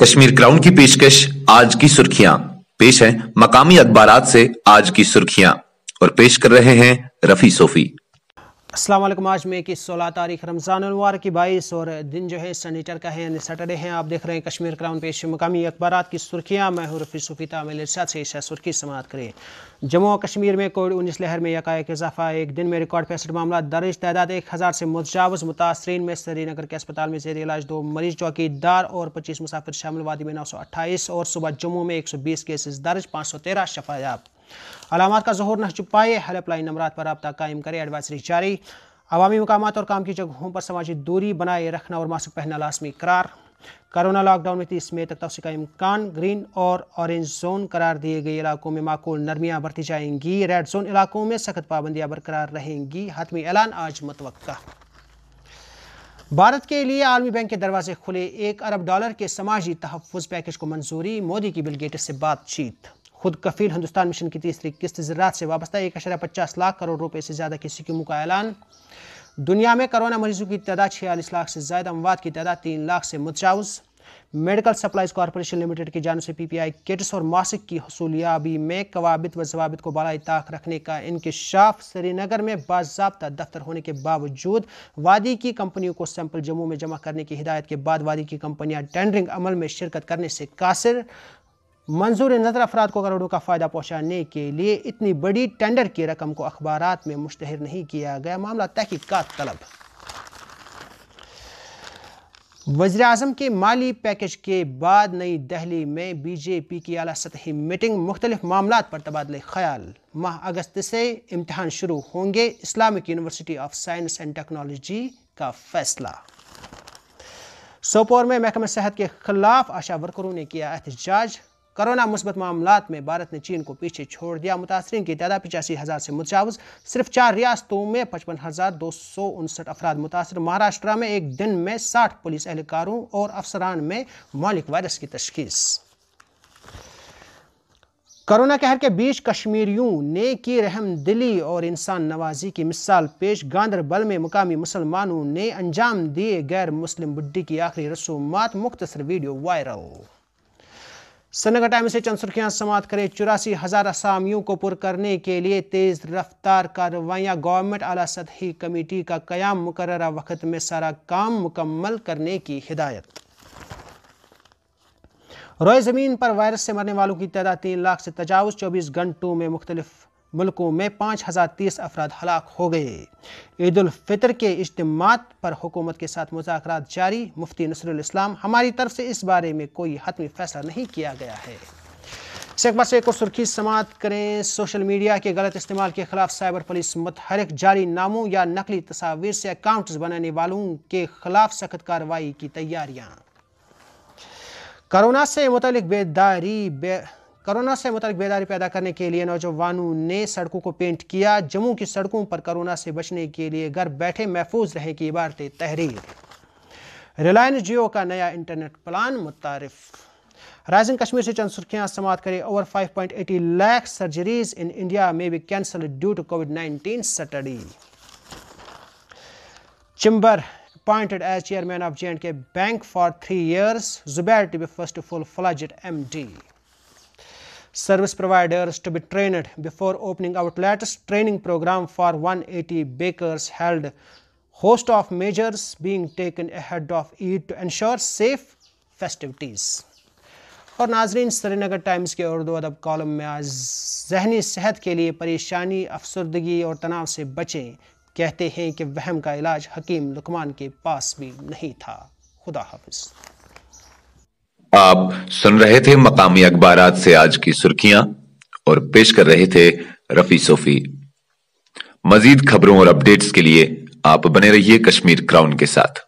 Kashmir crown की पेशकश आज की सुर्खियां पेश है मकामी अखबार से आज की सुर्खियां और पेश कर रहे हैं रफी सोफी असलम आज में की सोलह तारीख रमज़ानवार की बाईस और दिन जो है सनीटर का है यानी सैटरडे हैं आप देख रहे हैं कश्मीर क्राउन पेश मकामी अखबार की सुर्खियाँ मैं रफी सुफीता अमिल इर्शाद से ईशा सुर्खी समाप्त करें जम्मू और कश्मीर में कोविड उन्नीस लहर में एकाएक इजाफा एक दिन में रिकॉर्ड पैंसठ मामला दर्ज तादाद एक हज़ार से मुजावज मुतासरीन में श्रीनगर के अस्पताल में जेर इलाज दो मरीज चौकीदार और पच्चीस मुसाफिर शामिल वादी में नौ सौ अट्ठाईस और सुबह जम्मू में एक सौ बीस केसेज दर्ज पाँच सौ तेरह शफायाब अलामत का जहूर न छुपाए हेल्पलाइन नंबर पर रबा कायम करें एडवाइसरी जारी अवामी मकाम और काम की जगहों पर समाजी दूरी बनाए रखना और मास्क पहनना लाजमी करार करोना लॉकडाउन में तीस मई तक तोसी का इम्कान ग्रीन और ऑरेंज जोन करार दिए गए इलाकों में माकूल नरमियाँ बरती जाएंगी रेड जोन इलाकों में सख्त पाबंदियाँ बरकरार रहेंगी हतमी ऐलान आज मतव भारत के लिए आलमी बैंक के दरवाजे खुले एक अरब डॉलर के समाजी तहफ़ पैकेज को मंजूरी मोदी की बिलगेट से बातचीत खुद कफील हिंदुस्तान मिशन की तीसरी किस्त ज़रात से वाबस्ता एक अशरा पचास लाख करोड़ रुपए से ज़्यादा की स्कीमों का ऐलान दुनिया में कोरोना मरीजों की तादाद छियालीस लाख से ज़्यादा अमवाद की तादाद तीन लाख से मुतजाउज़ मेडिकल सप्लाईज कॉरपोरेशन लिमिटेड की जानब से पी पी आई किट्स और मासिक की हसूलियाबी में कवाबित व जवाबित को बालाई ताक रखने का इंकशाफ श्रीनगर में बाबा दफ्तर होने के बावजूद वादी की कंपनियों को सैंपल जम्मू में जमा करने की हिदायत के बाद वादी की कंपनियां टेंडरिंग अमल में शिरकत करने से कासिर मंजूर नज़र अफराद को करोड़ों का फ़ायदा पहुँचाने के लिए इतनी बड़ी टेंडर की रकम को अखबार में मुश्तहर नहीं किया गया मामला तहकीक़ात तलब वजी अजम के माली पैकेज के बाद नई दहली में बीजेपी की अला सतही मीटिंग मुख्तलिफ मामला पर तबादले ख्याल माह अगस्त से इम्तहान शुरू होंगे Islamic university of science and technology का फैसला सोपोर में महकमा सेहत के खिलाफ आशा वर्करों ने किया एहतजाज कोरोना मुस्बत मामला में भारत ने चीन को पीछे छोड़ दिया मुतासरी की तादाद पिचासी हज़ार से मुतजावज सिर्फ चार रियासतों में पचपन हज़ार दो सौ उनसठ अफराद मुतासर महाराष्ट्र में एक दिन में साठ पुलिस एहलकारों और अफसरान में मालिक वायरस की तशखीस कोरोना कहर के बीच कश्मीरियों ने की रहम दिली और इंसान नवाजी की मिसाल पेश गांधरबल में मुकामी मुसलमानों ने अंजाम दिए गैर मुस्लिम बुड्ढी की आखिरी रसूमात मुख्तसर वीडियो वायरल सनगर टाइम से सुर्खियां समाप्त करें चौरासी हजार असामियों को पुर करने के लिए तेज रफ्तार कार्रवाइयाँ गवर्नमेंट आला सतही कमेटी का कयाम मुकर वक्त में सारा काम मुकम्मल करने की हिदायत रोय ज़मीन पर वायरस से मरने वालों की तादाद तीन लाख से तजावज़ चौबीस घंटों में मुख्तलिफ मुल्कों में पाँच हज़ार तीस अफराद हलाक हो गए फितर के इज्तम पर हुकूमत के साथ मुजाकर जारी मुफ्ती इस्लाम हमारी तरफ से इस बारे में कोई हतमी फैसला नहीं किया गया है से से एक और सुर्खी समात करें सोशल मीडिया के गलत इस्तेमाल के खिलाफ साइबर पुलिस मतहरक जारी नामों या नकली तस्वीर से अकाउंट बनाने वालों के खिलाफ सख्त कार्रवाई की तैयारियां कोरोना से मुतल बेदारी बे कोरोना से मुतल बेदारी पैदा करने के लिए नौजवानों ने सड़कों को पेंट किया जम्मू की सड़कों पर कोरोना से बचने के लिए घर बैठे महफूज रहे की इबारत तहरीर रिलायंस जियो का नया इंटरनेट प्लान मुतारफ़ राइजिंग कश्मीर से चंद सुर्खियां समाप्त करें over 5.80 lakh surgeries in India में be cancelled due to COVID 19 study chamber of J and K bank for three three Zubair to be first full fledged M D service providers to be trained before opening our latest training program for 180 bakers held host of measures being taken ahead of Eid to ensure safe festivities. और नाजरीन Srinagar times के उर्दू अदब column में आज जहनी सेहत के लिए परेशानी अफसरदगी और तनाव से बचें कहते हैं कि वहम का इलाज हकीम लुकमान के पास भी नहीं था खुदा हाफिज़ आप सुन रहे थे मकामी अखबार से आज की सुर्खियां और पेश कर रहे थे रफी सोफी मजीद खबरों और अपडेट्स के लिए आप बने रहिए कश्मीर क्राउन के साथ